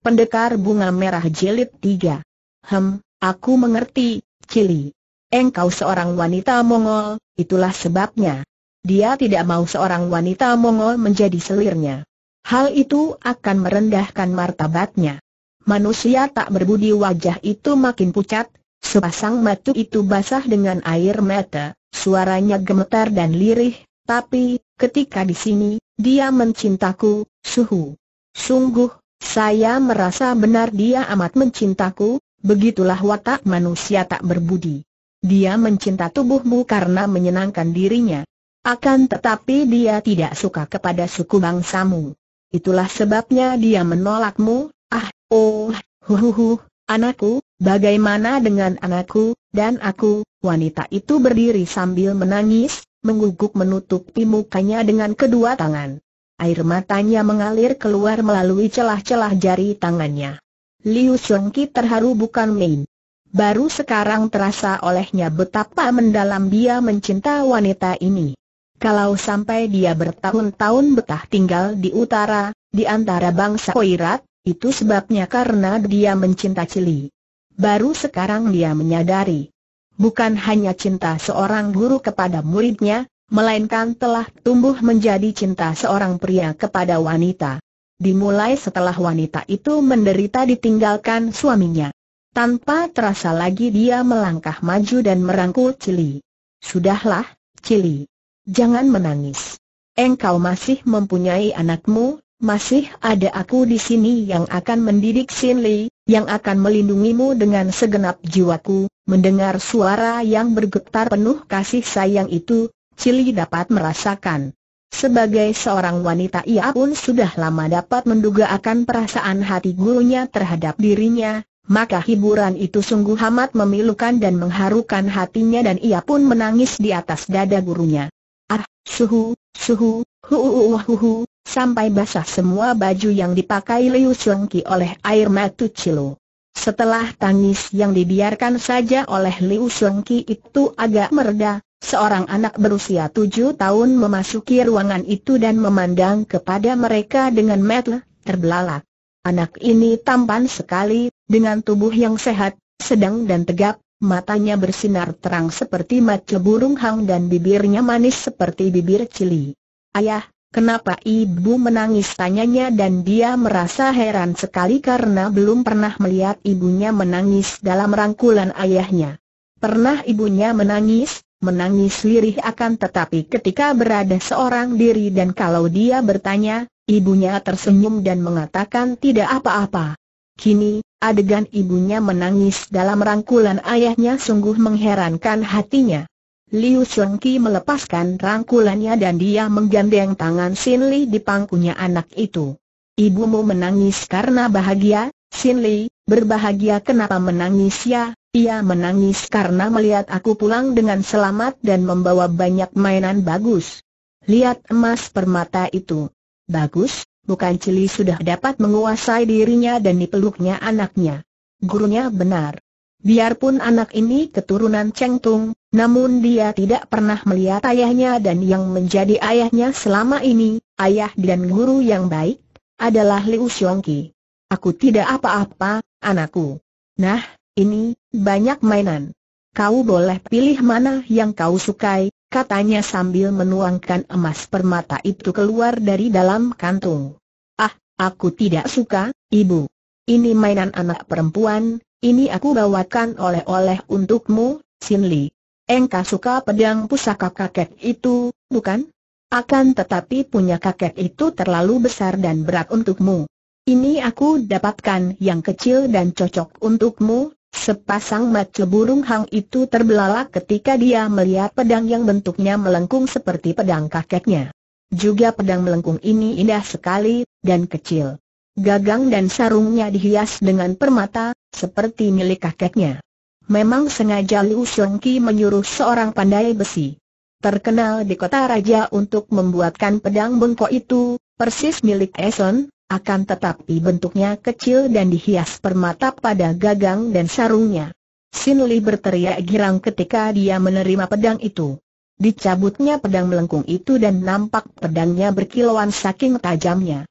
Pendekar Bunga Merah Jilid 3. Hem, aku mengerti, Cili. Engkau seorang wanita Mongol, itulah sebabnya. Dia tidak mau seorang wanita Mongol menjadi selirnya. Hal itu akan merendahkan martabatnya. Manusia tak berbudi wajah itu makin pucat, sepasang mata itu basah dengan air mata, suaranya gemetar dan lirih, tapi, ketika di sini, dia mencintaku, suhu. Sungguh, saya merasa benar dia amat mencintaku, begitulah watak manusia tak berbudi. Dia mencinta tubuhmu karena menyenangkan dirinya. Akan tetapi dia tidak suka kepada suku bangsamu. Itulah sebabnya dia menolakmu, ah, oh, huhuhu, anakku, bagaimana dengan anakku, dan aku, wanita itu berdiri sambil menangis, mengguguk menutupi mukanya dengan kedua tangan. Air matanya mengalir keluar melalui celah-celah jari tangannya. Liu Songki terharu bukan main. Baru sekarang terasa olehnya betapa mendalam dia mencinta wanita ini. Kalau sampai dia bertahun-tahun betah tinggal di utara, di antara bangsa Koirat, itu sebabnya karena dia mencinta Cili. Baru sekarang dia menyadari. Bukan hanya cinta seorang guru kepada muridnya, melainkan telah tumbuh menjadi cinta seorang pria kepada wanita. Dimulai setelah wanita itu menderita ditinggalkan suaminya. Tanpa terasa lagi dia melangkah maju dan merangkul Cili. Sudahlah, Cili. Jangan menangis. Engkau masih mempunyai anakmu, masih ada aku di sini yang akan mendidik Sin Li, yang akan melindungimu dengan segenap jiwaku. Mendengar suara yang bergetar penuh kasih sayang itu, Cili dapat merasakan. Sebagai seorang wanita ia pun sudah lama dapat menduga akan perasaan hati gurunya terhadap dirinya, maka hiburan itu sungguh amat memilukan dan mengharukan hatinya dan ia pun menangis di atas dada gurunya. Ah, suhu, suhu, huuuh sampai basah semua baju yang dipakai Liu Sengki oleh air matu Cilu. Setelah tangis yang dibiarkan saja oleh Liu Sengki itu agak meredah, Seorang anak berusia tujuh tahun memasuki ruangan itu dan memandang kepada mereka dengan mata terbelalak. Anak ini tampan sekali, dengan tubuh yang sehat, sedang dan tegap, matanya bersinar terang seperti mata burung hang dan bibirnya manis seperti bibir cili. Ayah, Kenapa ibu menangis tanyanya dan dia merasa heran sekali karena belum pernah melihat ibunya menangis dalam rangkulan ayahnya. Pernah ibunya menangis, menangis lirih akan tetapi ketika berada seorang diri dan kalau dia bertanya, ibunya tersenyum dan mengatakan tidak apa-apa. Kini, adegan ibunya menangis dalam rangkulan ayahnya sungguh mengherankan hatinya. Liu Shengqi melepaskan rangkulannya dan dia menggandeng tangan Sin Li di pangkunya anak itu. Ibumu menangis karena bahagia, Sin Li, berbahagia kenapa menangis ya? Ia menangis karena melihat aku pulang dengan selamat dan membawa banyak mainan bagus. Lihat emas permata itu. Bagus, bukan Cili sudah dapat menguasai dirinya dan dipeluknya anaknya. Gurunya benar. Biarpun anak ini keturunan Tung, namun dia tidak pernah melihat ayahnya dan yang menjadi ayahnya selama ini, ayah dan guru yang baik, adalah Liu Xiongqi. Aku tidak apa-apa, anakku. Nah, ini, banyak mainan. Kau boleh pilih mana yang kau sukai, katanya sambil menuangkan emas permata itu keluar dari dalam kantung. Ah, aku tidak suka, ibu. Ini mainan anak perempuan, ini aku bawakan oleh-oleh untukmu, Sin Li. Engkau suka pedang pusaka kakek itu, bukan? Akan tetapi punya kakek itu terlalu besar dan berat untukmu. Ini aku dapatkan yang kecil dan cocok untukmu, Sepasang mata burung hang itu terbelalak ketika dia melihat pedang yang bentuknya melengkung seperti pedang kakeknya. Juga pedang melengkung ini indah sekali, dan kecil. Gagang dan sarungnya dihias dengan permata, seperti milik kakeknya. Memang sengaja Liu Shengki menyuruh seorang pandai besi. Terkenal di kota raja untuk membuatkan pedang bengkok itu, persis milik Eson, akan tetapi bentuknya kecil dan dihias permata pada gagang dan sarungnya. Sin Li berteriak girang ketika dia menerima pedang itu. Dicabutnya pedang melengkung itu dan nampak pedangnya berkilauan saking tajamnya.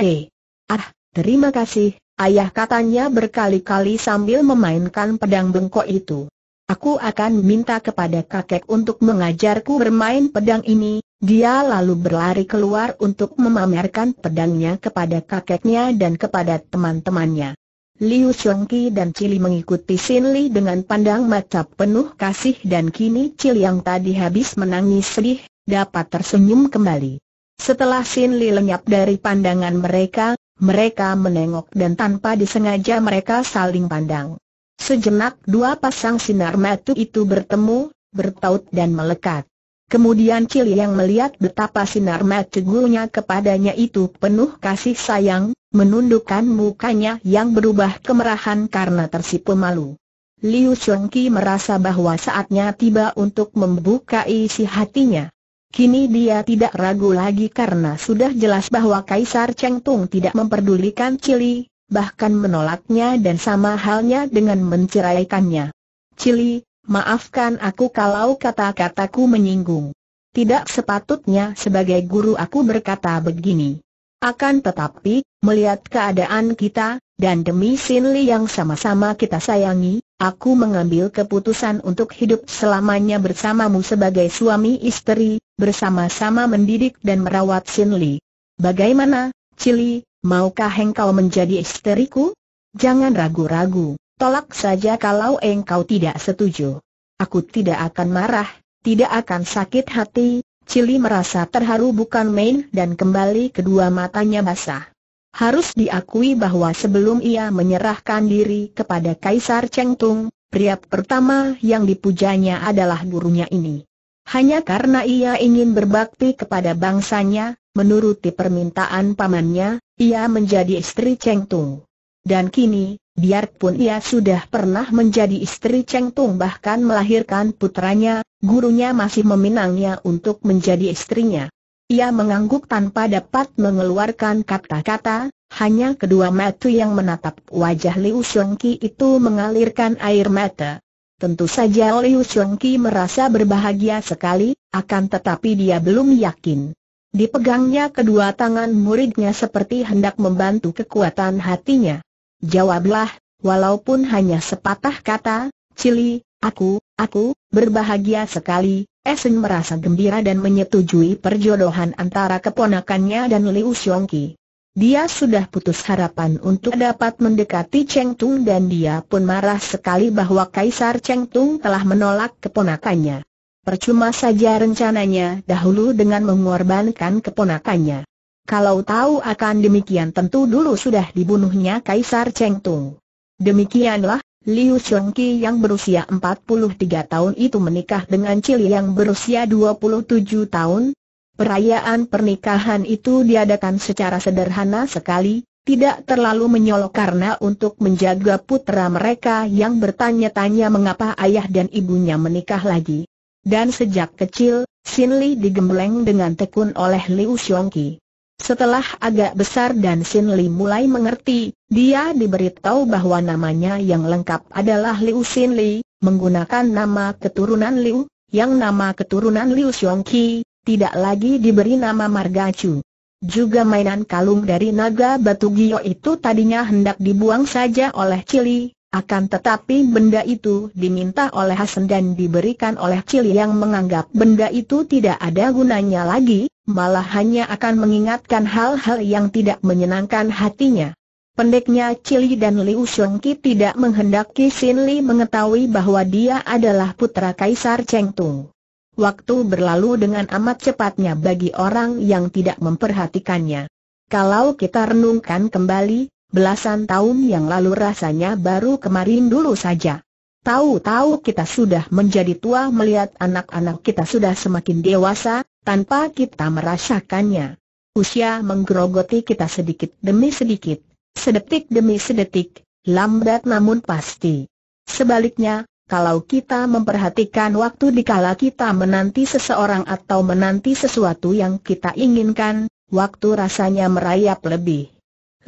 eh, Ah, terima kasih, ayah katanya berkali-kali sambil memainkan pedang bengkok itu. Aku akan minta kepada kakek untuk mengajarku bermain pedang ini, dia lalu berlari keluar untuk memamerkan pedangnya kepada kakeknya dan kepada teman-temannya. Liu Xiongqi dan Cili mengikuti Sin Li dengan pandang mata penuh kasih dan kini Cili yang tadi habis menangis sedih, dapat tersenyum kembali. Setelah Sin Li lenyap dari pandangan mereka, mereka menengok dan tanpa disengaja mereka saling pandang. Sejenak dua pasang sinar mata itu bertemu, bertaut dan melekat. Kemudian Cili yang melihat betapa sinar mata kepadanya itu penuh kasih sayang, menundukkan mukanya yang berubah kemerahan karena tersipu malu. Liu Chongqi merasa bahwa saatnya tiba untuk membuka isi hatinya. Kini dia tidak ragu lagi karena sudah jelas bahwa Kaisar Cheng Tung tidak memperdulikan Cili, bahkan menolaknya dan sama halnya dengan menceraikannya. Cili, Maafkan aku kalau kata-kataku menyinggung. Tidak sepatutnya sebagai guru aku berkata begini. Akan tetapi, melihat keadaan kita, dan demi Sin Li yang sama-sama kita sayangi, aku mengambil keputusan untuk hidup selamanya bersamamu sebagai suami istri, bersama-sama mendidik dan merawat Sin Li. Bagaimana, Cili, maukah engkau menjadi istriku? Jangan ragu-ragu. Tolak saja kalau engkau tidak setuju. Aku tidak akan marah, tidak akan sakit hati, Cili merasa terharu bukan main dan kembali kedua matanya basah. Harus diakui bahwa sebelum ia menyerahkan diri kepada Kaisar Chengtung, pria pertama yang dipujanya adalah gurunya ini. Hanya karena ia ingin berbakti kepada bangsanya, menuruti permintaan pamannya, ia menjadi istri Chengtung. Dan kini, Biarpun ia sudah pernah menjadi istri Cheng Tung bahkan melahirkan putranya, gurunya masih meminangnya untuk menjadi istrinya. Ia mengangguk tanpa dapat mengeluarkan kata-kata, hanya kedua mata yang menatap wajah Liu Xiongqi itu mengalirkan air mata. Tentu saja Liu Xiongqi merasa berbahagia sekali, akan tetapi dia belum yakin. Dipegangnya kedua tangan muridnya seperti hendak membantu kekuatan hatinya. Jawablah, walaupun hanya sepatah kata, Cili, aku, aku, berbahagia sekali, Esen merasa gembira dan menyetujui perjodohan antara keponakannya dan Liu Xiongqi. Dia sudah putus harapan untuk dapat mendekati Cheng Tung dan dia pun marah sekali bahwa Kaisar Cheng Tung telah menolak keponakannya. Percuma saja rencananya dahulu dengan mengorbankan keponakannya. Kalau tahu akan demikian tentu dulu sudah dibunuhnya Kaisar Cheng Tung. Demikianlah, Liu Chongqi yang berusia 43 tahun itu menikah dengan Cili yang berusia 27 tahun. Perayaan pernikahan itu diadakan secara sederhana sekali, tidak terlalu menyolok karena untuk menjaga putra mereka yang bertanya-tanya mengapa ayah dan ibunya menikah lagi. Dan sejak kecil, Sin Li digembleng dengan tekun oleh Liu Xiongqi. Setelah agak besar dan Sin Li mulai mengerti, dia diberitahu bahwa namanya yang lengkap adalah Liu Sin Li, menggunakan nama keturunan Liu, yang nama keturunan Liu Xiong Qi, tidak lagi diberi nama Marga Chu. Juga mainan kalung dari naga batu gio itu tadinya hendak dibuang saja oleh Cili, akan tetapi benda itu diminta oleh Hasan dan diberikan oleh Cili yang menganggap benda itu tidak ada gunanya lagi, malah hanya akan mengingatkan hal-hal yang tidak menyenangkan hatinya. Pendeknya Cili dan Liu Xiongki tidak menghendaki Xin Li mengetahui bahwa dia adalah putra Kaisar Cheng Tung. Waktu berlalu dengan amat cepatnya bagi orang yang tidak memperhatikannya. Kalau kita renungkan kembali, belasan tahun yang lalu rasanya baru kemarin dulu saja. Tahu-tahu kita sudah menjadi tua melihat anak-anak kita sudah semakin dewasa, tanpa kita merasakannya. Usia menggerogoti kita sedikit demi sedikit, sedetik demi sedetik, lambat namun pasti. Sebaliknya, kalau kita memperhatikan waktu dikala kita menanti seseorang atau menanti sesuatu yang kita inginkan, waktu rasanya merayap lebih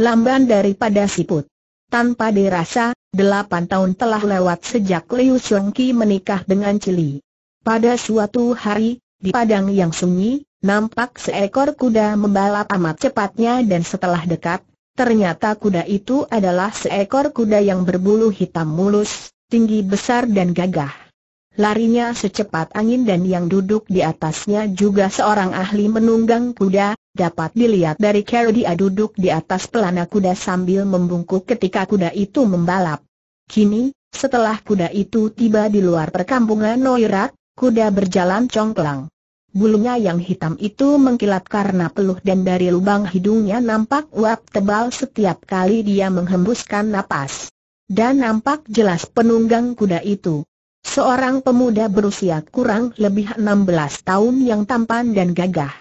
lamban daripada siput. Tanpa dirasa, delapan tahun telah lewat sejak Liu Xiongqi menikah dengan Cili. Pada suatu hari, di padang yang sunyi, nampak seekor kuda membalap amat cepatnya dan setelah dekat, ternyata kuda itu adalah seekor kuda yang berbulu hitam mulus, tinggi besar dan gagah. Larinya secepat angin dan yang duduk di atasnya juga seorang ahli menunggang kuda, dapat dilihat dari cara dia duduk di atas pelana kuda sambil membungkuk ketika kuda itu membalap. Kini, setelah kuda itu tiba di luar perkampungan Noirat, Kuda berjalan congklang. Bulunya yang hitam itu mengkilat karena peluh dan dari lubang hidungnya nampak uap tebal setiap kali dia menghembuskan napas. Dan nampak jelas penunggang kuda itu. Seorang pemuda berusia kurang lebih 16 tahun yang tampan dan gagah.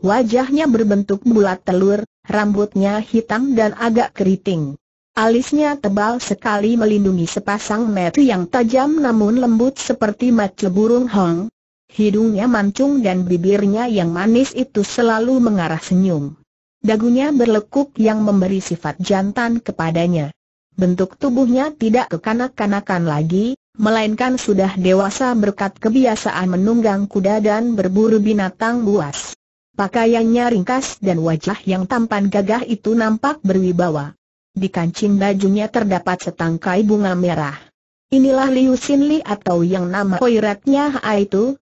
Wajahnya berbentuk bulat telur, rambutnya hitam dan agak keriting. Alisnya tebal sekali melindungi sepasang mata yang tajam namun lembut seperti mata burung hong. Hidungnya mancung dan bibirnya yang manis itu selalu mengarah senyum. Dagunya berlekuk yang memberi sifat jantan kepadanya. Bentuk tubuhnya tidak kekanak-kanakan lagi, melainkan sudah dewasa berkat kebiasaan menunggang kuda dan berburu binatang buas. Pakaiannya ringkas dan wajah yang tampan gagah itu nampak berwibawa. Di kancing bajunya terdapat setangkai bunga merah. Inilah Liu Xin Li atau yang nama koiratnya Ha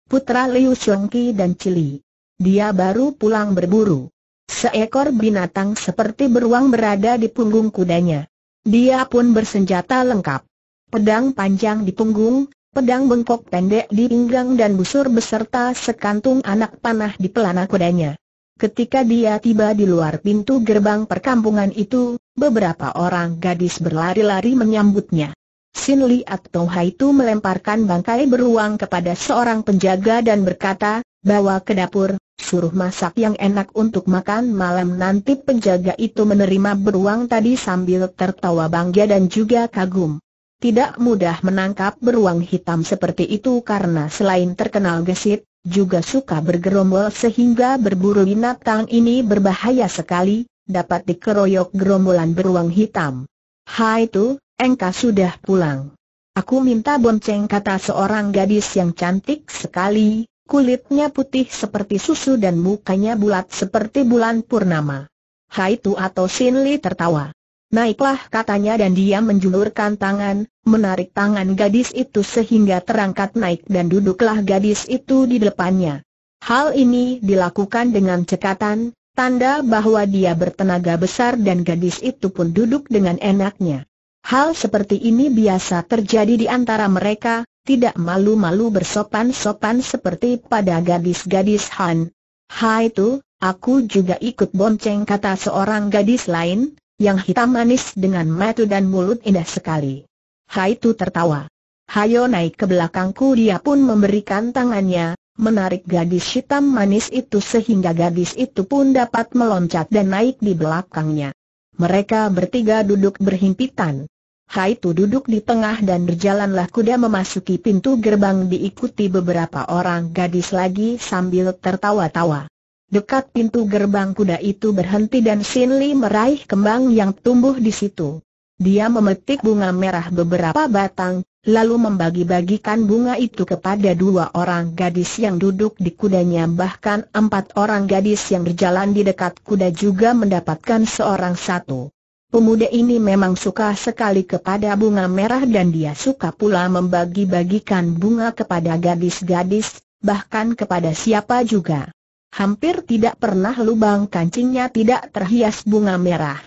putra Liu Xiongqi dan Cili. Dia baru pulang berburu. Seekor binatang seperti beruang berada di punggung kudanya. Dia pun bersenjata lengkap. Pedang panjang di punggung, pedang bengkok pendek di pinggang dan busur beserta sekantung anak panah di pelana kudanya. Ketika dia tiba di luar pintu gerbang perkampungan itu, Beberapa orang gadis berlari-lari menyambutnya. Sin Li atau itu melemparkan bangkai beruang kepada seorang penjaga dan berkata, bawa ke dapur, suruh masak yang enak untuk makan malam nanti penjaga itu menerima beruang tadi sambil tertawa bangga dan juga kagum. Tidak mudah menangkap beruang hitam seperti itu karena selain terkenal gesit, juga suka bergerombol sehingga berburu binatang ini berbahaya sekali, dapat dikeroyok gerombolan beruang hitam. Hai tu, engkau sudah pulang. Aku minta bonceng kata seorang gadis yang cantik sekali, kulitnya putih seperti susu dan mukanya bulat seperti bulan purnama. Hai tu atau Sin Li tertawa. Naiklah katanya dan dia menjulurkan tangan, menarik tangan gadis itu sehingga terangkat naik dan duduklah gadis itu di depannya. Hal ini dilakukan dengan cekatan, tanda bahwa dia bertenaga besar dan gadis itu pun duduk dengan enaknya. Hal seperti ini biasa terjadi di antara mereka, tidak malu-malu bersopan-sopan seperti pada gadis-gadis Han. Hai tu, aku juga ikut bonceng kata seorang gadis lain, yang hitam manis dengan mata dan mulut indah sekali. Hai tu tertawa. Hayo naik ke belakangku dia pun memberikan tangannya, menarik gadis hitam manis itu sehingga gadis itu pun dapat meloncat dan naik di belakangnya. Mereka bertiga duduk berhimpitan. Hai Haitu duduk di tengah dan berjalanlah kuda memasuki pintu gerbang diikuti beberapa orang gadis lagi sambil tertawa-tawa. Dekat pintu gerbang kuda itu berhenti dan Sinli meraih kembang yang tumbuh di situ. Dia memetik bunga merah beberapa batang, lalu membagi-bagikan bunga itu kepada dua orang gadis yang duduk di kudanya bahkan empat orang gadis yang berjalan di dekat kuda juga mendapatkan seorang satu. Pemuda ini memang suka sekali kepada bunga merah dan dia suka pula membagi-bagikan bunga kepada gadis-gadis, bahkan kepada siapa juga. Hampir tidak pernah lubang kancingnya tidak terhias bunga merah.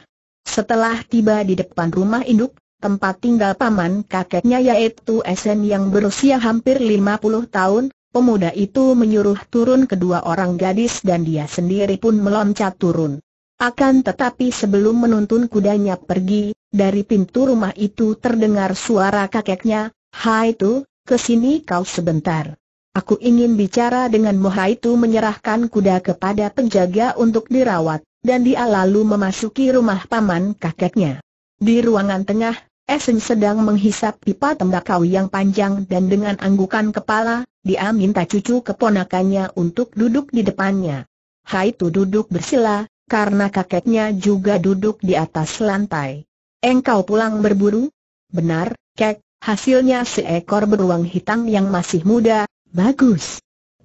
Setelah tiba di depan rumah induk, tempat tinggal paman kakeknya yaitu Esen yang berusia hampir 50 tahun, pemuda itu menyuruh turun kedua orang gadis dan dia sendiri pun meloncat turun. Akan tetapi sebelum menuntun kudanya pergi, dari pintu rumah itu terdengar suara kakeknya, Hai tu, kesini kau sebentar. Aku ingin bicara denganmu Hai tu menyerahkan kuda kepada penjaga untuk dirawat dan dia lalu memasuki rumah paman kakeknya. Di ruangan tengah, Esen sedang menghisap pipa tembakau yang panjang dan dengan anggukan kepala, dia minta cucu keponakannya untuk duduk di depannya. Hai tu duduk bersila, karena kakeknya juga duduk di atas lantai. Engkau pulang berburu? Benar, kek, hasilnya seekor beruang hitam yang masih muda, bagus.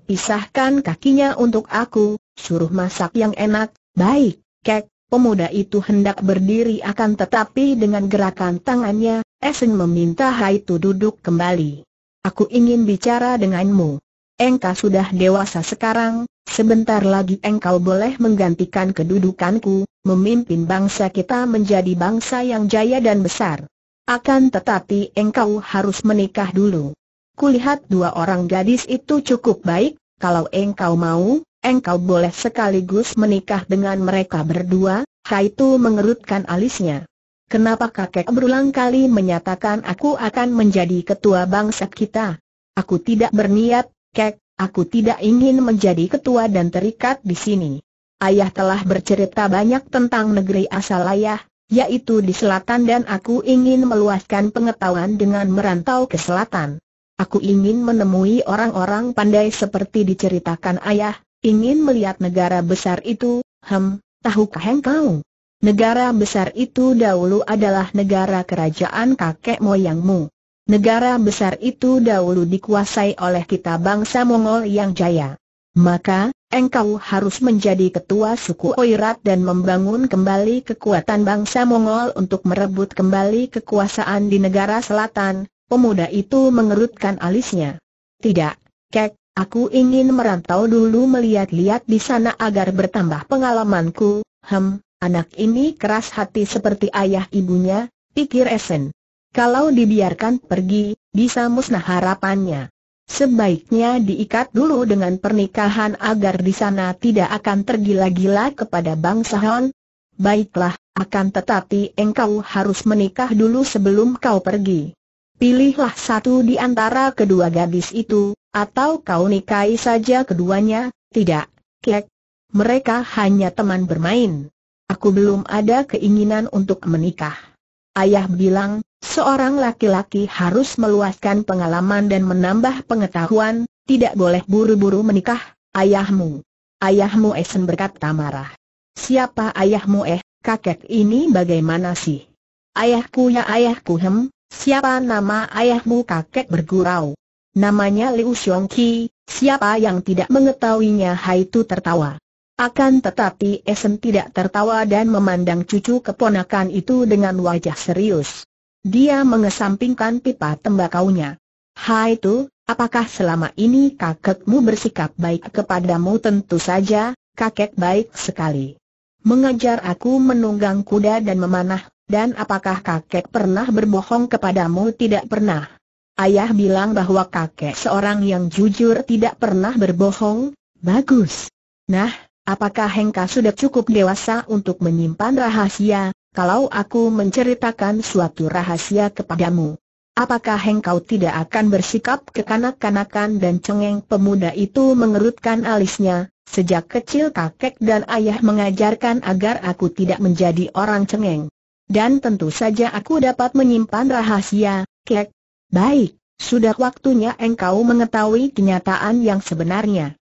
Pisahkan kakinya untuk aku, suruh masak yang enak, Baik, kek, pemuda itu hendak berdiri akan tetapi dengan gerakan tangannya, Esen meminta Haitu duduk kembali. Aku ingin bicara denganmu. Engkau sudah dewasa sekarang, sebentar lagi engkau boleh menggantikan kedudukanku, memimpin bangsa kita menjadi bangsa yang jaya dan besar. Akan tetapi engkau harus menikah dulu. Kulihat dua orang gadis itu cukup baik, kalau engkau mau, engkau boleh sekaligus menikah dengan mereka berdua, Kaitu mengerutkan alisnya. Kenapa kakek berulang kali menyatakan aku akan menjadi ketua bangsa kita? Aku tidak berniat, kek, aku tidak ingin menjadi ketua dan terikat di sini. Ayah telah bercerita banyak tentang negeri asal ayah, yaitu di selatan dan aku ingin meluaskan pengetahuan dengan merantau ke selatan. Aku ingin menemui orang-orang pandai seperti diceritakan ayah, Ingin melihat negara besar itu, hem, tahukah engkau? Negara besar itu dahulu adalah negara kerajaan kakek moyangmu. Negara besar itu dahulu dikuasai oleh kita bangsa Mongol yang jaya. Maka, engkau harus menjadi ketua suku Oirat dan membangun kembali kekuatan bangsa Mongol untuk merebut kembali kekuasaan di negara selatan. Pemuda itu mengerutkan alisnya. Tidak, Kek, Aku ingin merantau dulu melihat-lihat di sana agar bertambah pengalamanku. Hem, anak ini keras hati seperti ayah ibunya, pikir Esen. Kalau dibiarkan pergi, bisa musnah harapannya. Sebaiknya diikat dulu dengan pernikahan agar di sana tidak akan tergila-gila kepada bangsa Han. Baiklah, akan tetapi engkau harus menikah dulu sebelum kau pergi. Pilihlah satu di antara kedua gadis itu, atau kau nikahi saja keduanya, tidak, kek. Mereka hanya teman bermain. Aku belum ada keinginan untuk menikah. Ayah bilang, seorang laki-laki harus meluaskan pengalaman dan menambah pengetahuan, tidak boleh buru-buru menikah, ayahmu. Ayahmu Esen berkata marah. Siapa ayahmu eh, kakek ini bagaimana sih? Ayahku ya ayahku hem, siapa nama ayahmu kakek bergurau. Namanya Liu Xiongqi, siapa yang tidak mengetahuinya Hai Tu tertawa. Akan tetapi Esen tidak tertawa dan memandang cucu keponakan itu dengan wajah serius. Dia mengesampingkan pipa tembakaunya. Hai Tu, apakah selama ini kakekmu bersikap baik kepadamu tentu saja, kakek baik sekali. Mengajar aku menunggang kuda dan memanah, dan apakah kakek pernah berbohong kepadamu tidak pernah. Ayah bilang bahwa kakek seorang yang jujur tidak pernah berbohong, bagus. Nah, apakah Hengka sudah cukup dewasa untuk menyimpan rahasia, kalau aku menceritakan suatu rahasia kepadamu? Apakah hengkau tidak akan bersikap kekanak-kanakan dan cengeng pemuda itu mengerutkan alisnya? Sejak kecil kakek dan ayah mengajarkan agar aku tidak menjadi orang cengeng. Dan tentu saja aku dapat menyimpan rahasia, kek, Baik, sudah waktunya engkau mengetahui kenyataan yang sebenarnya.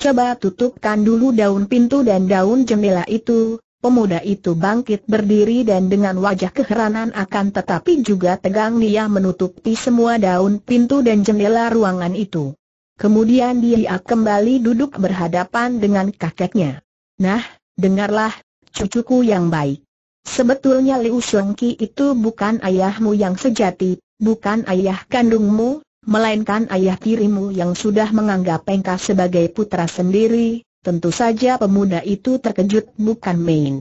Coba tutupkan dulu daun pintu dan daun jendela itu, Pemuda itu bangkit berdiri dan dengan wajah keheranan akan tetapi juga tegang dia menutupi semua daun pintu dan jendela ruangan itu. Kemudian dia kembali duduk berhadapan dengan kakeknya. Nah, dengarlah, cucuku yang baik. Sebetulnya Liu Shongki itu bukan ayahmu yang sejati, bukan ayah kandungmu, melainkan ayah tirimu yang sudah menganggap engkau sebagai putra sendiri, tentu saja pemuda itu terkejut bukan main.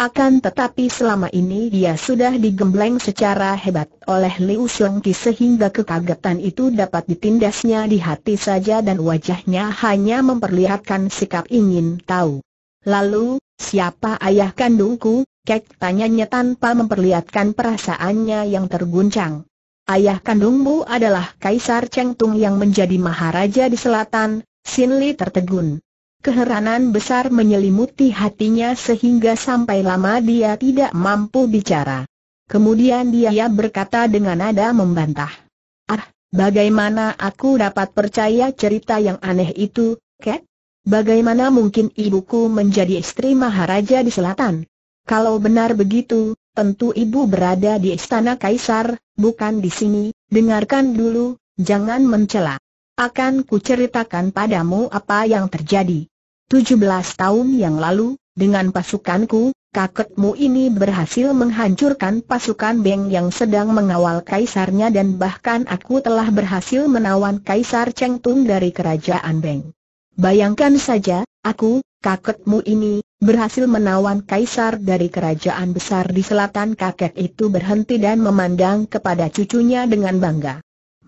Akan tetapi selama ini dia sudah digembleng secara hebat oleh Liu Xiong sehingga kekagetan itu dapat ditindasnya di hati saja dan wajahnya hanya memperlihatkan sikap ingin tahu. Lalu, siapa ayah kandungku? Kek tanyanya tanpa memperlihatkan perasaannya yang terguncang. Ayah kandungmu adalah Kaisar Cheng Tung yang menjadi Maharaja di selatan, Sin Li tertegun. Keheranan besar menyelimuti hatinya sehingga sampai lama dia tidak mampu bicara. Kemudian dia berkata dengan nada membantah. Ah, bagaimana aku dapat percaya cerita yang aneh itu, Kek? Bagaimana mungkin ibuku menjadi istri Maharaja di selatan? Kalau benar begitu, Tentu ibu berada di istana kaisar, bukan di sini, dengarkan dulu, jangan mencela. Akan kuceritakan padamu apa yang terjadi. 17 tahun yang lalu, dengan pasukanku, kakekmu ini berhasil menghancurkan pasukan Beng yang sedang mengawal kaisarnya dan bahkan aku telah berhasil menawan kaisar Cheng Tung dari kerajaan Beng. Bayangkan saja, aku, kakekmu ini, berhasil menawan kaisar dari kerajaan besar di selatan kakek itu berhenti dan memandang kepada cucunya dengan bangga.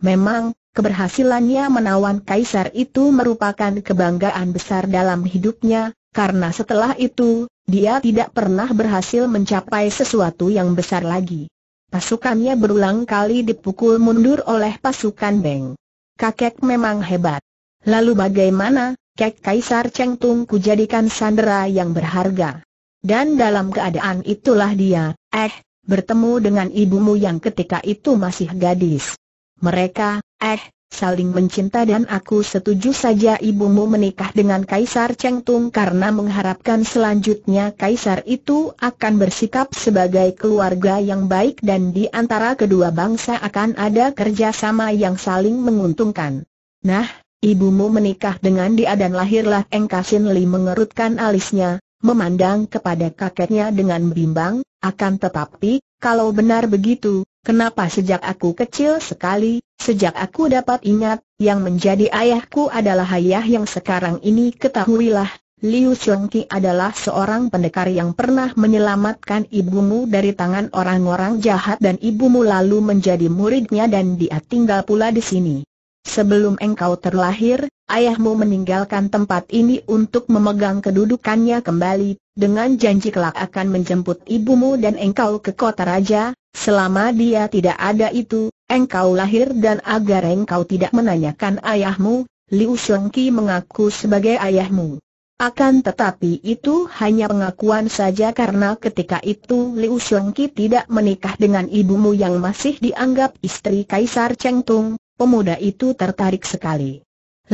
Memang, keberhasilannya menawan kaisar itu merupakan kebanggaan besar dalam hidupnya, karena setelah itu, dia tidak pernah berhasil mencapai sesuatu yang besar lagi. Pasukannya berulang kali dipukul mundur oleh pasukan Beng. Kakek memang hebat. Lalu bagaimana, kek Kaisar Cheng Tung kujadikan sandera yang berharga. Dan dalam keadaan itulah dia, eh, bertemu dengan ibumu yang ketika itu masih gadis. Mereka, eh, saling mencinta dan aku setuju saja ibumu menikah dengan Kaisar Cheng Tung karena mengharapkan selanjutnya Kaisar itu akan bersikap sebagai keluarga yang baik dan di antara kedua bangsa akan ada kerjasama yang saling menguntungkan. Nah, ibumu menikah dengan dia dan lahirlah Engkasin Li mengerutkan alisnya, memandang kepada kakeknya dengan bimbang, akan tetapi, kalau benar begitu, kenapa sejak aku kecil sekali, sejak aku dapat ingat, yang menjadi ayahku adalah ayah yang sekarang ini ketahuilah, Liu Xiongqi adalah seorang pendekar yang pernah menyelamatkan ibumu dari tangan orang-orang jahat dan ibumu lalu menjadi muridnya dan dia tinggal pula di sini. Sebelum engkau terlahir, ayahmu meninggalkan tempat ini untuk memegang kedudukannya kembali, dengan janji kelak akan menjemput ibumu dan engkau ke kota raja, selama dia tidak ada itu, engkau lahir dan agar engkau tidak menanyakan ayahmu, Liu Shengqi mengaku sebagai ayahmu. Akan tetapi itu hanya pengakuan saja karena ketika itu Liu Shengqi tidak menikah dengan ibumu yang masih dianggap istri Kaisar Cheng Tung, pemuda itu tertarik sekali.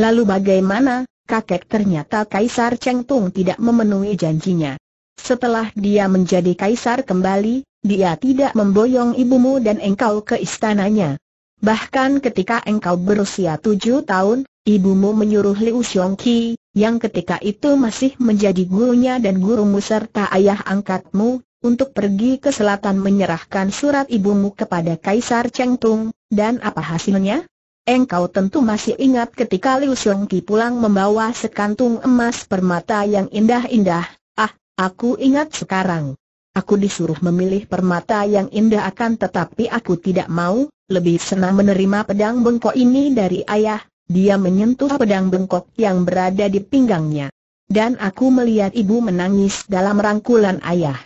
Lalu bagaimana, kakek ternyata Kaisar Cheng Tung tidak memenuhi janjinya. Setelah dia menjadi kaisar kembali, dia tidak memboyong ibumu dan engkau ke istananya. Bahkan ketika engkau berusia tujuh tahun, ibumu menyuruh Liu Xiong Qi, yang ketika itu masih menjadi gurunya dan gurumu serta ayah angkatmu, untuk pergi ke selatan menyerahkan surat ibumu kepada Kaisar Cheng Tung, dan apa hasilnya? Engkau tentu masih ingat ketika Liu Xiong pulang membawa sekantung emas permata yang indah-indah. Ah, aku ingat sekarang. Aku disuruh memilih permata yang indah akan tetapi aku tidak mau, lebih senang menerima pedang bengkok ini dari ayah. Dia menyentuh pedang bengkok yang berada di pinggangnya. Dan aku melihat ibu menangis dalam rangkulan ayah.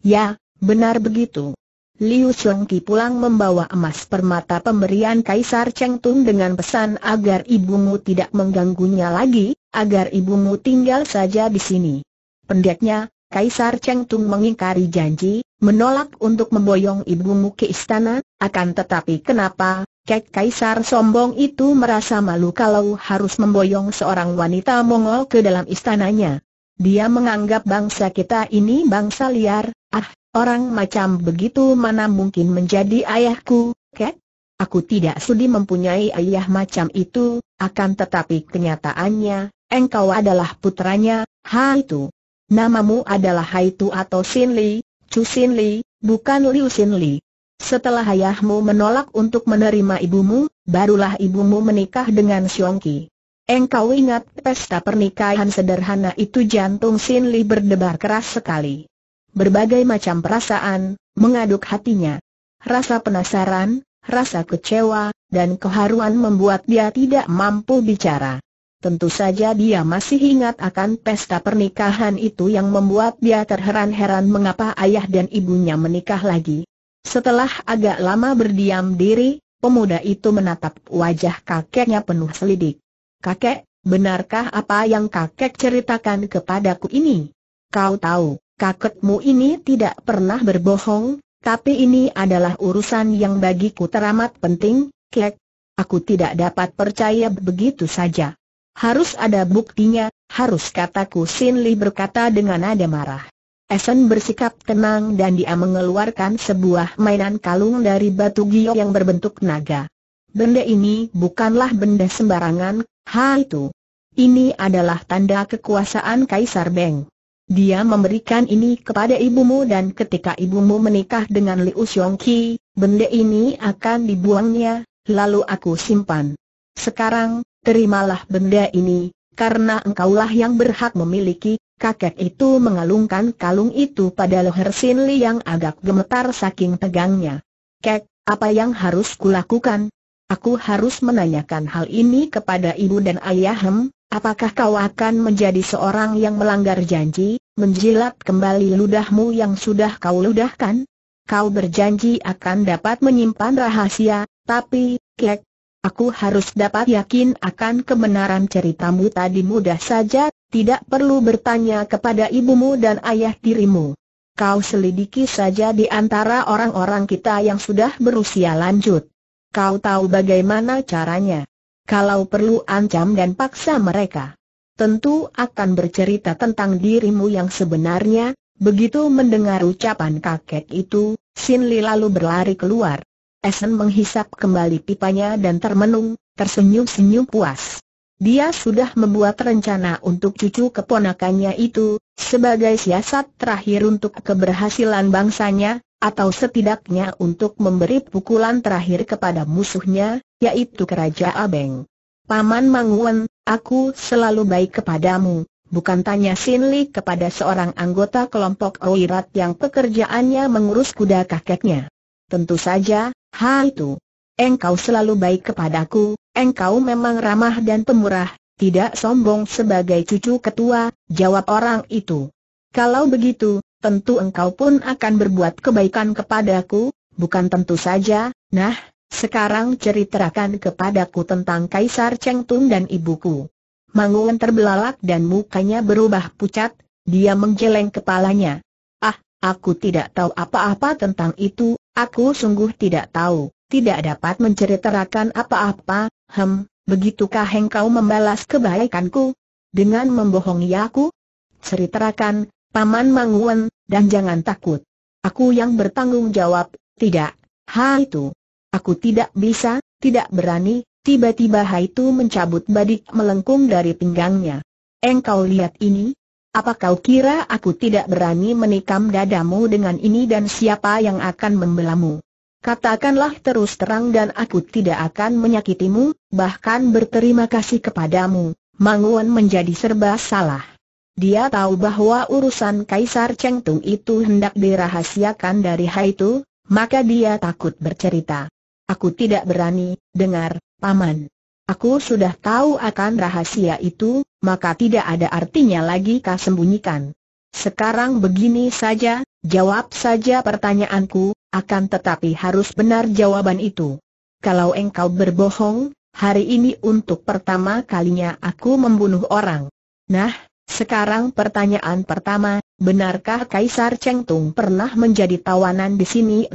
Ya, benar begitu. Liu Chongqi pulang membawa emas permata pemberian Kaisar Cheng Tun dengan pesan agar ibumu tidak mengganggunya lagi, agar ibumu tinggal saja di sini. Pendeknya, Kaisar Cheng Tung mengingkari janji, menolak untuk memboyong ibumu ke istana, akan tetapi kenapa, Kek Kaisar sombong itu merasa malu kalau harus memboyong seorang wanita Mongol ke dalam istananya. Dia menganggap bangsa kita ini bangsa liar, ah, orang macam begitu mana mungkin menjadi ayahku, kek? Aku tidak sudi mempunyai ayah macam itu, akan tetapi kenyataannya, engkau adalah putranya, Haitu. Namamu adalah Haitu atau Sin Li, Chu Sin Li, bukan Liu Sin Li. Setelah ayahmu menolak untuk menerima ibumu, barulah ibumu menikah dengan Xiong Qi. Engkau ingat pesta pernikahan sederhana itu jantung Sin Li berdebar keras sekali. Berbagai macam perasaan, mengaduk hatinya. Rasa penasaran, rasa kecewa, dan keharuan membuat dia tidak mampu bicara. Tentu saja dia masih ingat akan pesta pernikahan itu yang membuat dia terheran-heran mengapa ayah dan ibunya menikah lagi. Setelah agak lama berdiam diri, pemuda itu menatap wajah kakeknya penuh selidik. Kakek, benarkah apa yang kakek ceritakan kepadaku ini? Kau tahu, kakekmu ini tidak pernah berbohong, tapi ini adalah urusan yang bagiku teramat penting, kek. Aku tidak dapat percaya begitu saja. Harus ada buktinya, harus kataku Sin Li berkata dengan nada marah. Esen bersikap tenang dan dia mengeluarkan sebuah mainan kalung dari batu giok yang berbentuk naga. Benda ini bukanlah benda sembarangan, ha itu. Ini adalah tanda kekuasaan Kaisar Beng. Dia memberikan ini kepada ibumu dan ketika ibumu menikah dengan Liu Xiongqi, benda ini akan dibuangnya, lalu aku simpan. Sekarang, terimalah benda ini, karena engkaulah yang berhak memiliki, kakek itu mengalungkan kalung itu pada leher Sin Li yang agak gemetar saking tegangnya. Kek, apa yang harus kulakukan? Aku harus menanyakan hal ini kepada ibu dan ayahmu, apakah kau akan menjadi seorang yang melanggar janji, menjilat kembali ludahmu yang sudah kau ludahkan? Kau berjanji akan dapat menyimpan rahasia, tapi, kek, aku harus dapat yakin akan kebenaran ceritamu tadi mudah saja, tidak perlu bertanya kepada ibumu dan ayah dirimu. Kau selidiki saja di antara orang-orang kita yang sudah berusia lanjut. Kau tahu bagaimana caranya. Kalau perlu ancam dan paksa mereka. Tentu akan bercerita tentang dirimu yang sebenarnya, begitu mendengar ucapan kakek itu, Sin Li lalu berlari keluar. Esen menghisap kembali pipanya dan termenung, tersenyum-senyum puas. Dia sudah membuat rencana untuk cucu keponakannya itu, sebagai siasat terakhir untuk keberhasilan bangsanya, atau setidaknya untuk memberi pukulan terakhir kepada musuhnya, yaitu Keraja Abeng. Paman Manguan, aku selalu baik kepadamu, bukan tanya Sinli kepada seorang anggota kelompok Oirat yang pekerjaannya mengurus kuda kakeknya. Tentu saja, hal itu. Engkau selalu baik kepadaku, engkau memang ramah dan pemurah, tidak sombong sebagai cucu ketua, jawab orang itu. Kalau begitu, tentu engkau pun akan berbuat kebaikan kepadaku, bukan tentu saja, nah, sekarang ceritakan kepadaku tentang Kaisar Cheng Tung dan ibuku. Manguan terbelalak dan mukanya berubah pucat, dia menggeleng kepalanya. Ah, aku tidak tahu apa-apa tentang itu, aku sungguh tidak tahu, tidak dapat menceritakan apa-apa, hem, begitukah engkau membalas kebaikanku? Dengan membohongi aku? Ceritakan, Paman Manguan, dan jangan takut. Aku yang bertanggung jawab, tidak, ha itu. Aku tidak bisa, tidak berani, tiba-tiba itu mencabut badik melengkung dari pinggangnya. Engkau lihat ini? Apa kau kira aku tidak berani menikam dadamu dengan ini dan siapa yang akan membelamu? Katakanlah terus terang dan aku tidak akan menyakitimu, bahkan berterima kasih kepadamu. Manguan menjadi serba salah. Dia tahu bahwa urusan Kaisar Cheng Tung itu hendak dirahasiakan dari Hai Tu, maka dia takut bercerita. Aku tidak berani, dengar, Paman. Aku sudah tahu akan rahasia itu, maka tidak ada artinya lagi kau sembunyikan. Sekarang begini saja, jawab saja pertanyaanku, akan tetapi harus benar jawaban itu. Kalau engkau berbohong, hari ini untuk pertama kalinya aku membunuh orang. Nah, sekarang pertanyaan pertama, benarkah Kaisar Cheng Tung pernah menjadi tawanan di sini 16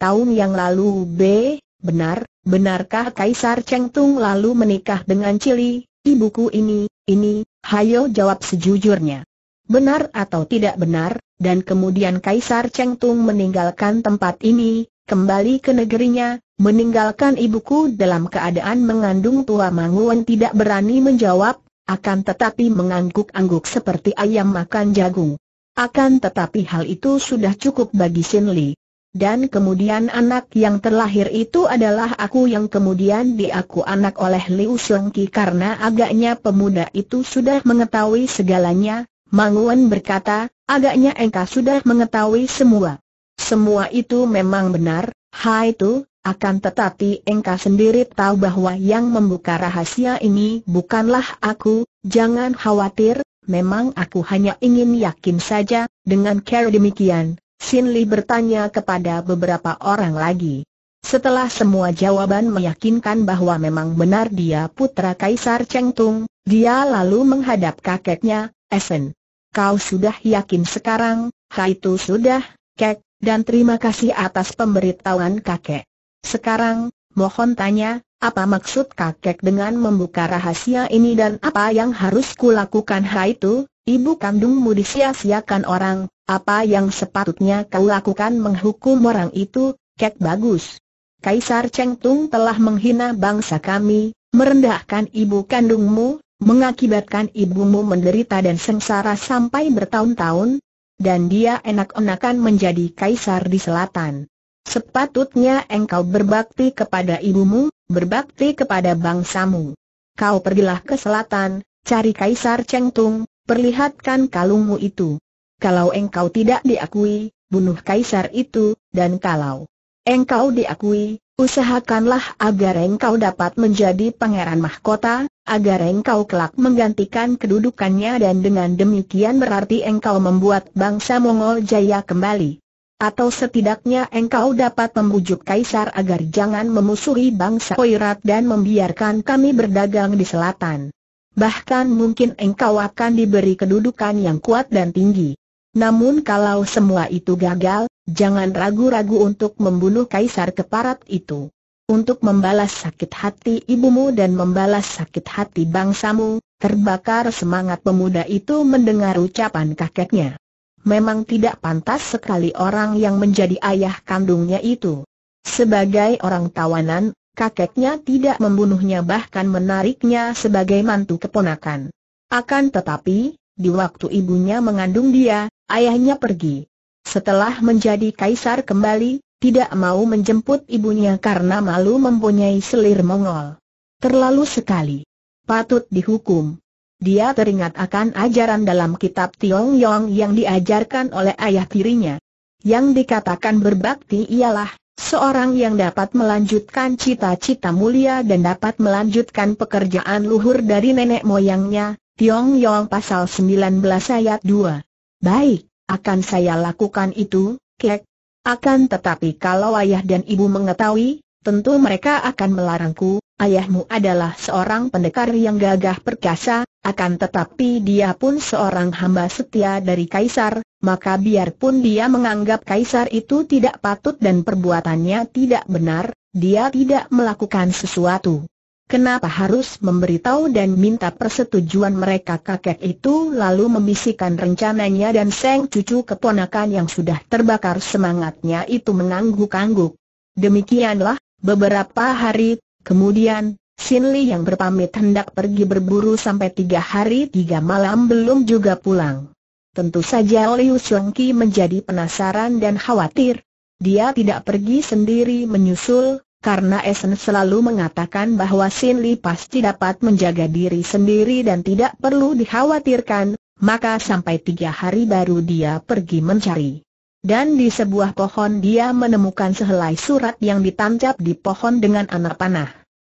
tahun yang lalu? B. Benar, benarkah Kaisar Cheng Tung lalu menikah dengan Cili, ibuku ini, ini, hayo jawab sejujurnya. Benar atau tidak benar, dan kemudian Kaisar Cheng Tung meninggalkan tempat ini, kembali ke negerinya, meninggalkan ibuku dalam keadaan mengandung tua Manguan tidak berani menjawab, akan tetapi mengangguk-angguk seperti ayam makan jagung. Akan tetapi hal itu sudah cukup bagi Sin Li. Dan kemudian anak yang terlahir itu adalah aku yang kemudian diaku anak oleh Liu Shengki karena agaknya pemuda itu sudah mengetahui segalanya, Mang Wen berkata, agaknya engkau sudah mengetahui semua. Semua itu memang benar, Hai tu, akan tetapi engkau sendiri tahu bahwa yang membuka rahasia ini bukanlah aku, jangan khawatir, memang aku hanya ingin yakin saja, dengan cara demikian, Sin Li bertanya kepada beberapa orang lagi. Setelah semua jawaban meyakinkan bahwa memang benar dia putra Kaisar Cheng Tung, dia lalu menghadap kakeknya, Esen. Kau sudah yakin sekarang, hai itu sudah, kek, dan terima kasih atas pemberitahuan kakek. Sekarang, mohon tanya, apa maksud kakek dengan membuka rahasia ini dan apa yang harus kulakukan ha itu, ibu kandungmu disia-siakan orang, apa yang sepatutnya kau lakukan menghukum orang itu, kek bagus. Kaisar Cheng Tung telah menghina bangsa kami, merendahkan ibu kandungmu, mengakibatkan ibumu menderita dan sengsara sampai bertahun-tahun, dan dia enak-enakan menjadi kaisar di selatan. Sepatutnya engkau berbakti kepada ibumu, berbakti kepada bangsamu. Kau pergilah ke selatan, cari Kaisar Chengtung, perlihatkan kalungmu itu. Kalau engkau tidak diakui, bunuh Kaisar itu, dan kalau engkau diakui, usahakanlah agar engkau dapat menjadi pangeran mahkota, agar engkau kelak menggantikan kedudukannya dan dengan demikian berarti engkau membuat bangsa Mongol jaya kembali. Atau setidaknya engkau dapat membujuk Kaisar agar jangan memusuhi bangsa Oirat dan membiarkan kami berdagang di selatan. Bahkan mungkin engkau akan diberi kedudukan yang kuat dan tinggi. Namun kalau semua itu gagal, jangan ragu-ragu untuk membunuh Kaisar Keparat itu. Untuk membalas sakit hati ibumu dan membalas sakit hati bangsamu, terbakar semangat pemuda itu mendengar ucapan kakeknya memang tidak pantas sekali orang yang menjadi ayah kandungnya itu. Sebagai orang tawanan, kakeknya tidak membunuhnya bahkan menariknya sebagai mantu keponakan. Akan tetapi, di waktu ibunya mengandung dia, ayahnya pergi. Setelah menjadi kaisar kembali, tidak mau menjemput ibunya karena malu mempunyai selir Mongol. Terlalu sekali. Patut dihukum. Dia teringat akan ajaran dalam kitab Tiong Yong yang diajarkan oleh ayah tirinya. Yang dikatakan berbakti ialah, seorang yang dapat melanjutkan cita-cita mulia dan dapat melanjutkan pekerjaan luhur dari nenek moyangnya, Tiong Yong pasal 19 ayat 2. Baik, akan saya lakukan itu, kek. Akan tetapi kalau ayah dan ibu mengetahui, tentu mereka akan melarangku, Ayahmu adalah seorang pendekar yang gagah perkasa, akan tetapi dia pun seorang hamba setia dari kaisar, maka biarpun dia menganggap kaisar itu tidak patut dan perbuatannya tidak benar, dia tidak melakukan sesuatu. Kenapa harus memberitahu dan minta persetujuan mereka kakek itu lalu membisikkan rencananya dan seng cucu keponakan yang sudah terbakar semangatnya itu mengangguk-angguk. Demikianlah, beberapa hari Kemudian, Sin Li yang berpamit hendak pergi berburu sampai tiga hari tiga malam belum juga pulang. Tentu saja Liu Xiong Ki menjadi penasaran dan khawatir. Dia tidak pergi sendiri menyusul, karena Esen selalu mengatakan bahwa Sin Li pasti dapat menjaga diri sendiri dan tidak perlu dikhawatirkan, maka sampai tiga hari baru dia pergi mencari. Dan di sebuah pohon dia menemukan sehelai surat yang ditancap di pohon dengan anak panah.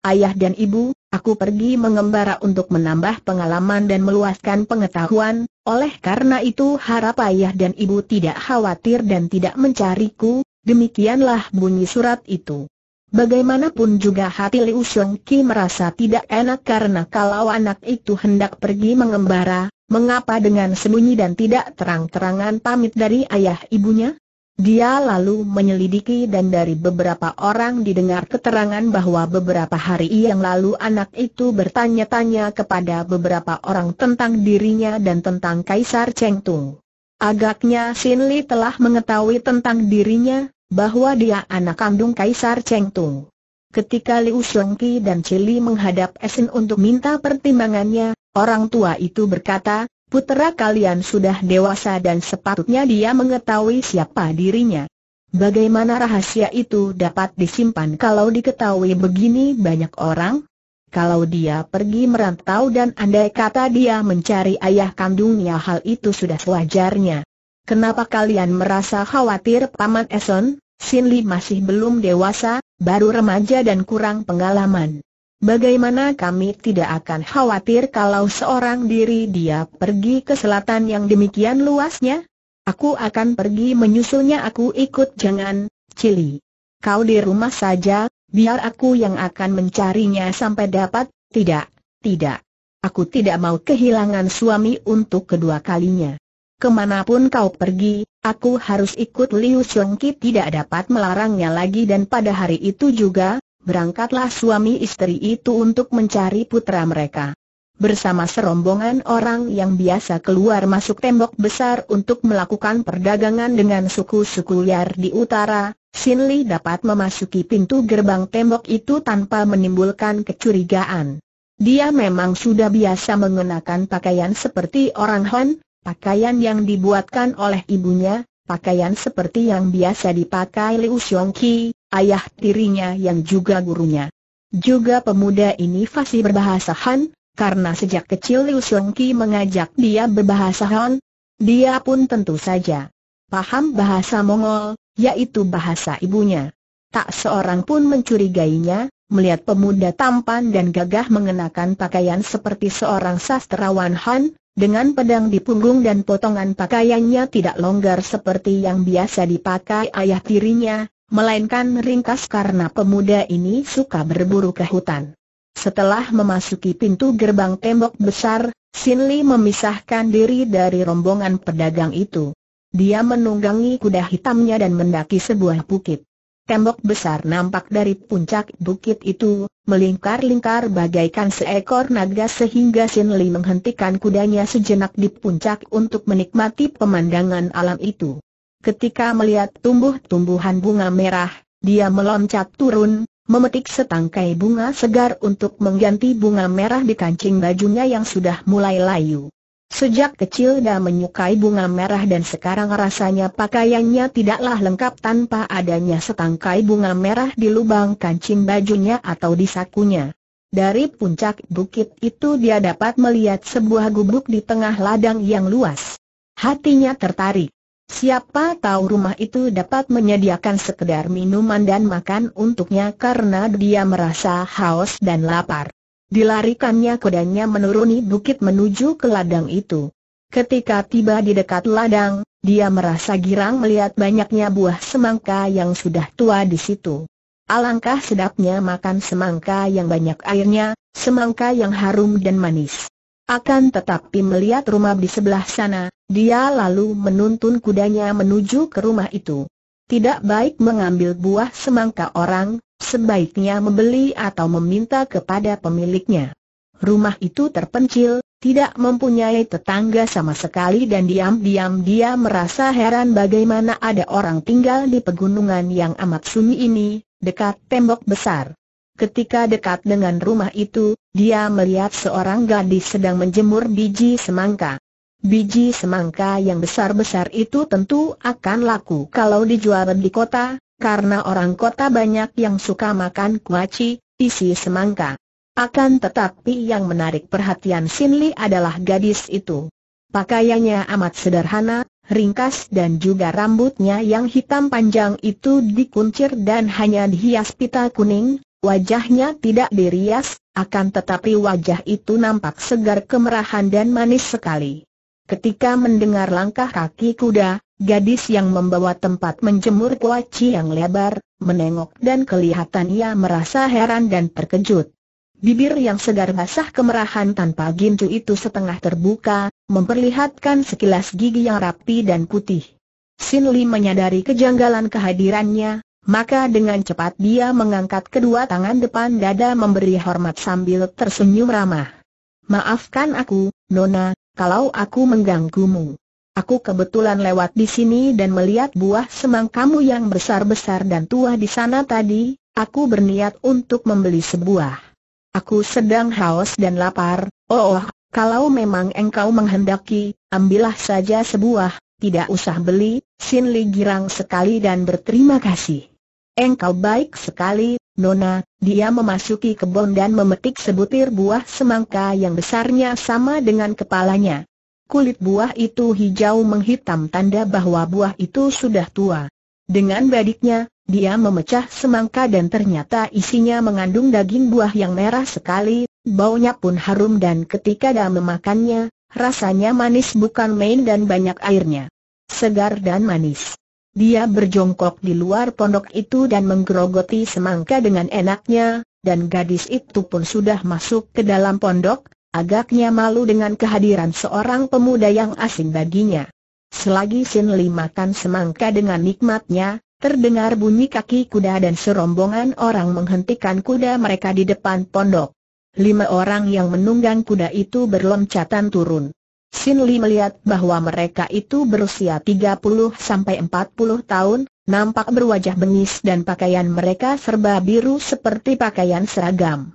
Ayah dan ibu, aku pergi mengembara untuk menambah pengalaman dan meluaskan pengetahuan, oleh karena itu harap ayah dan ibu tidak khawatir dan tidak mencariku, demikianlah bunyi surat itu. Bagaimanapun juga hati Liu Sheng Ki merasa tidak enak karena kalau anak itu hendak pergi mengembara, Mengapa dengan sembunyi dan tidak terang-terangan pamit dari ayah ibunya? Dia lalu menyelidiki dan dari beberapa orang didengar keterangan bahwa beberapa hari yang lalu anak itu bertanya-tanya kepada beberapa orang tentang dirinya dan tentang Kaisar Cheng Tung. Agaknya Sin Li telah mengetahui tentang dirinya, bahwa dia anak kandung Kaisar Cheng Tung. Ketika Liu Shengki dan Cili menghadap Esin untuk minta pertimbangannya, Orang tua itu berkata, putera kalian sudah dewasa dan sepatutnya dia mengetahui siapa dirinya. Bagaimana rahasia itu dapat disimpan kalau diketahui begini banyak orang? Kalau dia pergi merantau dan andai kata dia mencari ayah kandungnya hal itu sudah sewajarnya. Kenapa kalian merasa khawatir Paman Eson? Sinli masih belum dewasa, baru remaja dan kurang pengalaman. Bagaimana kami tidak akan khawatir kalau seorang diri dia pergi ke selatan yang demikian luasnya? Aku akan pergi menyusulnya aku ikut jangan, Cili. Kau di rumah saja, biar aku yang akan mencarinya sampai dapat, tidak, tidak. Aku tidak mau kehilangan suami untuk kedua kalinya. Kemanapun kau pergi, aku harus ikut Liu Ki tidak dapat melarangnya lagi dan pada hari itu juga, berangkatlah suami istri itu untuk mencari putra mereka. Bersama serombongan orang yang biasa keluar masuk tembok besar untuk melakukan perdagangan dengan suku-suku liar di utara, Sin Li dapat memasuki pintu gerbang tembok itu tanpa menimbulkan kecurigaan. Dia memang sudah biasa mengenakan pakaian seperti orang Han, pakaian yang dibuatkan oleh ibunya, pakaian seperti yang biasa dipakai Liu Xiongqi ayah tirinya yang juga gurunya. Juga pemuda ini fasih berbahasa Han, karena sejak kecil Liu Songki mengajak dia berbahasa Han, dia pun tentu saja paham bahasa Mongol, yaitu bahasa ibunya. Tak seorang pun mencurigainya, melihat pemuda tampan dan gagah mengenakan pakaian seperti seorang sastrawan Han, dengan pedang di punggung dan potongan pakaiannya tidak longgar seperti yang biasa dipakai ayah tirinya, melainkan ringkas karena pemuda ini suka berburu ke hutan. Setelah memasuki pintu gerbang tembok besar, Sin Li memisahkan diri dari rombongan pedagang itu. Dia menunggangi kuda hitamnya dan mendaki sebuah bukit. Tembok besar nampak dari puncak bukit itu, melingkar-lingkar bagaikan seekor naga sehingga Sin Li menghentikan kudanya sejenak di puncak untuk menikmati pemandangan alam itu. Ketika melihat tumbuh-tumbuhan bunga merah, dia meloncat turun, memetik setangkai bunga segar untuk mengganti bunga merah di kancing bajunya yang sudah mulai layu. Sejak kecil dia menyukai bunga merah dan sekarang rasanya pakaiannya tidaklah lengkap tanpa adanya setangkai bunga merah di lubang kancing bajunya atau di sakunya. Dari puncak bukit itu dia dapat melihat sebuah gubuk di tengah ladang yang luas. Hatinya tertarik. Siapa tahu rumah itu dapat menyediakan sekedar minuman dan makan untuknya karena dia merasa haus dan lapar. Dilarikannya kudanya menuruni bukit menuju ke ladang itu. Ketika tiba di dekat ladang, dia merasa girang melihat banyaknya buah semangka yang sudah tua di situ. Alangkah sedapnya makan semangka yang banyak airnya, semangka yang harum dan manis. Akan tetapi melihat rumah di sebelah sana, dia lalu menuntun kudanya menuju ke rumah itu. Tidak baik mengambil buah semangka orang, sebaiknya membeli atau meminta kepada pemiliknya. Rumah itu terpencil, tidak mempunyai tetangga sama sekali dan diam-diam dia merasa heran bagaimana ada orang tinggal di pegunungan yang amat sunyi ini, dekat tembok besar. Ketika dekat dengan rumah itu, dia melihat seorang gadis sedang menjemur biji semangka. Biji semangka yang besar-besar itu tentu akan laku kalau dijual di kota, karena orang kota banyak yang suka makan kuaci, isi semangka. Akan tetapi yang menarik perhatian Sinli adalah gadis itu. Pakaiannya amat sederhana, ringkas dan juga rambutnya yang hitam panjang itu dikuncir dan hanya dihias pita kuning, Wajahnya tidak dirias, akan tetapi wajah itu nampak segar kemerahan dan manis sekali. Ketika mendengar langkah kaki kuda, gadis yang membawa tempat menjemur kuaci yang lebar, menengok dan kelihatan ia merasa heran dan terkejut. Bibir yang segar basah kemerahan tanpa gincu itu setengah terbuka, memperlihatkan sekilas gigi yang rapi dan putih. Sin Li menyadari kejanggalan kehadirannya, maka dengan cepat dia mengangkat kedua tangan depan dada memberi hormat sambil tersenyum ramah. Maafkan aku, Nona, kalau aku mengganggumu. Aku kebetulan lewat di sini dan melihat buah semang kamu yang besar-besar dan tua di sana tadi, aku berniat untuk membeli sebuah. Aku sedang haus dan lapar, oh, kalau memang engkau menghendaki, ambillah saja sebuah, tidak usah beli, Sinli girang sekali dan berterima kasih. Engkau baik sekali, Nona, dia memasuki kebun dan memetik sebutir buah semangka yang besarnya sama dengan kepalanya. Kulit buah itu hijau menghitam tanda bahwa buah itu sudah tua. Dengan badiknya, dia memecah semangka dan ternyata isinya mengandung daging buah yang merah sekali, baunya pun harum dan ketika dia memakannya, rasanya manis bukan main dan banyak airnya. Segar dan manis. Dia berjongkok di luar pondok itu dan menggerogoti semangka dengan enaknya, dan gadis itu pun sudah masuk ke dalam pondok, agaknya malu dengan kehadiran seorang pemuda yang asing baginya. Selagi Sin Li makan semangka dengan nikmatnya, terdengar bunyi kaki kuda dan serombongan orang menghentikan kuda mereka di depan pondok. Lima orang yang menunggang kuda itu berloncatan turun. Sin Li melihat bahwa mereka itu berusia 30-40 tahun, nampak berwajah bengis dan pakaian mereka serba biru seperti pakaian seragam.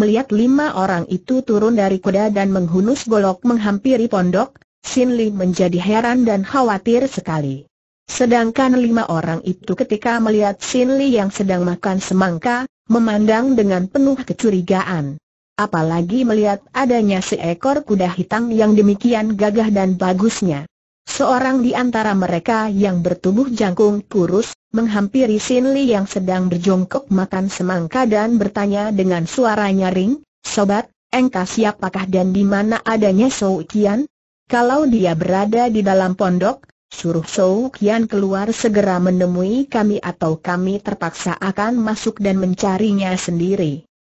Melihat lima orang itu turun dari kuda dan menghunus golok menghampiri pondok, Sin Li menjadi heran dan khawatir sekali. Sedangkan lima orang itu ketika melihat Sin Li yang sedang makan semangka, memandang dengan penuh kecurigaan. Apalagi melihat adanya seekor kuda hitam yang demikian gagah dan bagusnya. Seorang di antara mereka yang bertubuh jangkung kurus, menghampiri Sin Li yang sedang berjongkok makan semangka dan bertanya dengan suara nyaring, Sobat, engkau siapakah dan di mana adanya Sou Kian? Kalau dia berada di dalam pondok, Suruh Sou Kian keluar segera menemui kami atau kami terpaksa akan masuk dan mencarinya sendiri.